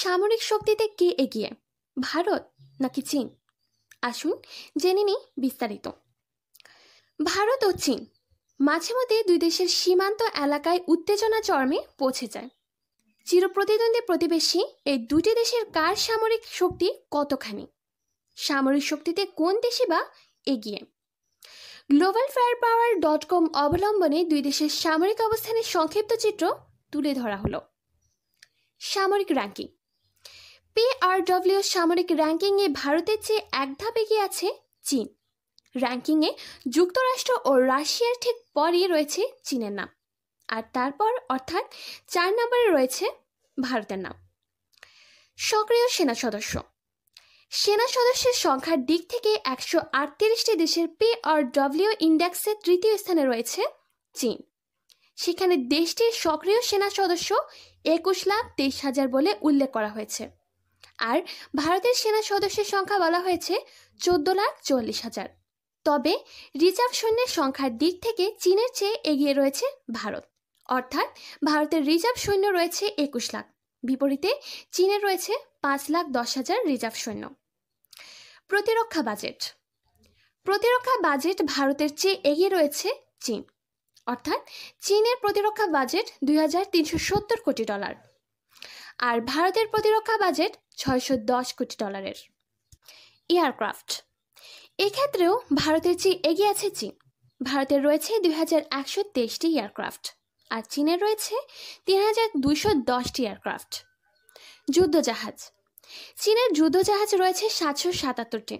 সামরিক শক্তিতে কে এগিয়ে ভারত নাকি চীন আসুন জেনে নিই বিস্তারিত ভারত ও চীন মাঝে মধ্যে দুই দেশের সীমান্ত এলাকায় উত্তেজনা চর্মে পৌঁছে যায় চিরপ্রতিদ্বন্দ্বী প্রতিবেশী এই দুটি দেশের কার সামরিক শক্তি কতখানি সামরিক শক্তিতে কোন দেশে বা এগিয়ে Global Firepower dot com অবলম্বনে দুই দেশের সামরিক অবস্থানের সংক্ষিপ্ত চিত্র তুলে ধরা হলো সামরিক র্যাঙ্কিং পিআরডব্লিউ সামরিক র্যাঙ্কিংয়ে ভারতের চেয়ে এক ধাপ এগিয়ে আছে চীন র্যাঙ্কিংয়ে যুক্তরাষ্ট্র ও রাশিয়ার ঠিক পরই রয়েছে চীনের নাম আর তারপর অর্থাৎ চার নম্বরে রয়েছে ভারতের নাম সক্রিয় সেনা সদস্য সেনা সদস্যের সংখ্যার দিক থেকে একশো আটত্রিশটি দেশের পে আর ডব্লিউ ইন্ডেক্সের তৃতীয় স্থানে রয়েছে চীন সেখানে দেশটির সক্রিয় সেনা সদস্য একুশ লাখ তেইশ হাজার বলে উল্লেখ করা হয়েছে আর ভারতের সেনা সদস্যের সংখ্যা বলা হয়েছে চোদ্দ লাখ চল্লিশ হাজার তবে রিজার্ভ সৈন্যের সংখ্যার দিক থেকে চীনের চেয়ে এগিয়ে রয়েছে ভারত অর্থাৎ ভারতের রিজার্ভ সৈন্য রয়েছে একুশ লাখ বিপরীতে চীনের রয়েছে পাঁচ লাখ দশ হাজার রিজার্ভ সৈন্য প্রতিরক্ষা বাজেট প্রতিরক্ষা বাজেট ভারতের চেয়ে এগিয়ে রয়েছে চীন অর্থাৎ চীনের প্রতিরক্ষা বাজেট দুই কোটি ডলার আর ভারতের প্রতিরক্ষা বাজেট ছয়শো দশ কোটি ডলারের এয়ারক্রাফট এক্ষেত্রেও ভারতের চেয়ে এগিয়ে আছে চীন ভারতের রয়েছে দুই হাজার একশো তেইশটি এয়ারক্রাফট আর চীনের রয়েছে তিন হাজার দুইশো দশটি এয়ারক্রাফট যুদ্ধজাহাজ চীনের যুদ্ধজাহাজ রয়েছে সাতশো সাতাত্তরটি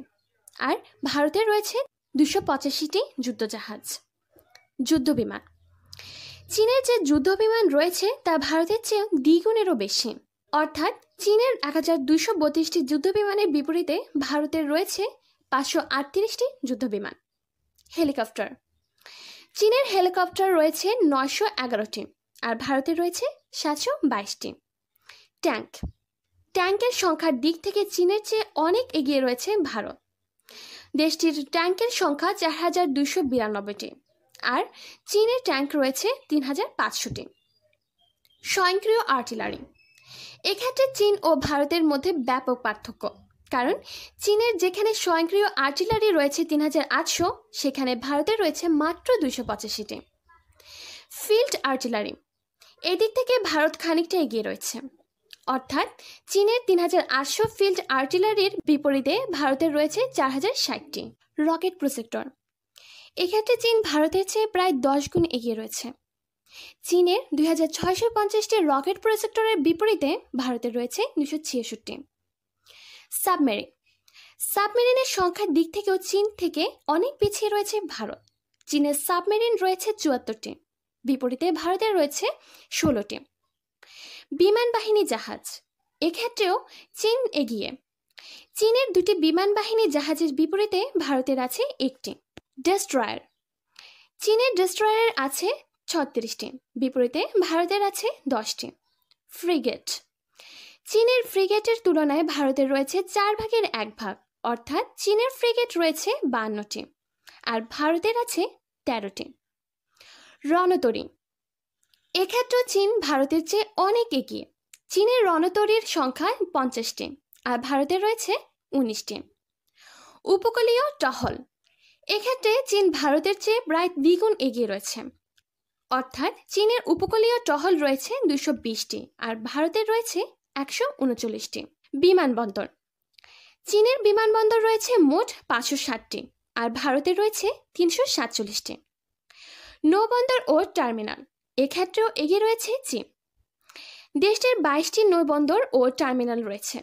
আর ভারতের রয়েছে দুশো পঁচাশিটি যুদ্ধজাহাজ যুদ্ধ বিমান চীনের যে যুদ্ধ বিমান রয়েছে তা ভারতের চেয়ে দ্বিগুণেরও বেশি অর্থাৎ চীনের এক হাজার দুইশো বত্রিশটি যুদ্ধবিমানের বিপরীতে ভারতের রয়েছে পাঁচশো আটত্রিশটি যুদ্ধবিমান হেলিকপ্টার চীনের হেলিকপ্টার রয়েছে নয়শো এগারোটি আর ভারতের রয়েছে সাতশো বাইশটি ট্যাঙ্ক ট্যাঙ্কের সংখ্যার দিক থেকে চীনের চেয়ে অনেক এগিয়ে রয়েছে ভারত দেশটির ট্যাঙ্কের সংখ্যা চার হাজার দুইশো বিরানব্বইটি আর চীনের ট্যাঙ্ক রয়েছে তিন হাজার পাঁচশোটি স্বয়ংক্রিয় আর্টিলারি এক্ষেত্রে চীন ও ভারতের মধ্যে ব্যাপক পার্থক্য কারণ চীনের যেখানে স্বয়ংক্রিয় আর্টিলারি রয়েছে তিন হাজার আটশো সেখানে ভারতে রয়েছে মাত্র দুইশো পঁচাশিটি ফিল্ড আর্টিলারি এদিক থেকে ভারত খানিকটা এগিয়ে রয়েছে অর্থাৎ চীনের তিন হাজার আটশো ফিল্ড আর্টিলারির বিপরীতে ভারতের রয়েছে চার হাজার ষাটটি রকেট প্রসেক্টর এক্ষেত্রে চীন ভারতের চেয়ে প্রায় দশ গুণ এগিয়ে রয়েছে চীনের দুই হাজার ছয়শো পঞ্চাশটি রকেট প্রজেক্টরের বিপরীতে ভারতের রয়েছে দুশো ছিয়াষট্টি সাবমেরিন সাবমেরিনের সংখ্যার দিক থেকেও চীন থেকে অনেক পিছিয়ে রয়েছে ভারত চীনের সাবমেরিন রয়েছে চুয়াত্তরটি বিপরীতে ভারতের রয়েছে ষোলোটি বিমান বাহিনী জাহাজ এক্ষেত্রেও চীন এগিয়ে চীনের দুটি বিমান বাহিনী জাহাজের বিপরীতে ভারতের আছে একটি ডেস্ট্রয়ার চীনের ডেস্ট্রয়ারের আছে ছত্রিশটি বিপরীতে ভারতের আছে দশটি ফ্রিগেট চীনের ফ্রিগেটের তুলনায় ভারতের রয়েছে চার ভাগের এক ভাগ অর্থাৎ চীনের ফ্রিগেট রয়েছে বান্নটি আর ভারতের আছে তেরোটি রণতরী এক্ষেত্রে চীন ভারতের চেয়ে অনেক এগিয়ে চীনের রণতরীর সংখ্যা পঞ্চাশটি আর ভারতের রয়েছে উনিশটি উপকূলীয় টহল এক্ষেত্রে চীন ভারতের চেয়ে প্রায় দ্বিগুণ এগিয়ে রয়েছে অর্থাৎ চীনের উপকূলীয় টহল রয়েছে দুশো বিশটি আর ভারতের রয়েছে একশো উনচল্লিশটি বিমানবন্দর চীনের বিমানবন্দর রয়েছে মোট পাঁচশো ষাটটি আর ভারতের রয়েছে তিনশো সাতচল্লিশটি নৌবন্দর ও টার্মিনাল এক্ষেত্রেও এগিয়ে রয়েছে চীন দেশটির বাইশটি নৌবন্দর ও টার্মিনাল রয়েছে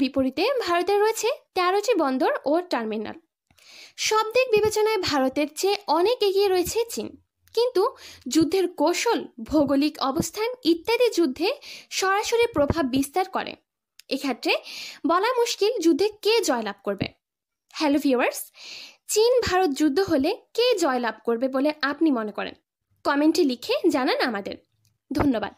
বিপরীতে ভারতের রয়েছে তেরোটি বন্দর ও টার্মিনাল সব দিক বিবেচনায় ভারতের চেয়ে অনেক এগিয়ে রয়েছে চীন কিন্তু যুদ্ধের কৌশল ভৌগোলিক অবস্থান ইত্যাদি যুদ্ধে সরাসরি প্রভাব বিস্তার করে এক্ষেত্রে বলা মুশকিল যুদ্ধে কে জয়লাভ করবে হ্যালো ভিওয়ার্স চীন ভারত যুদ্ধ হলে কে জয়লাভ করবে বলে আপনি মনে করেন কমেন্টে লিখে জানান আমাদের ধন্যবাদ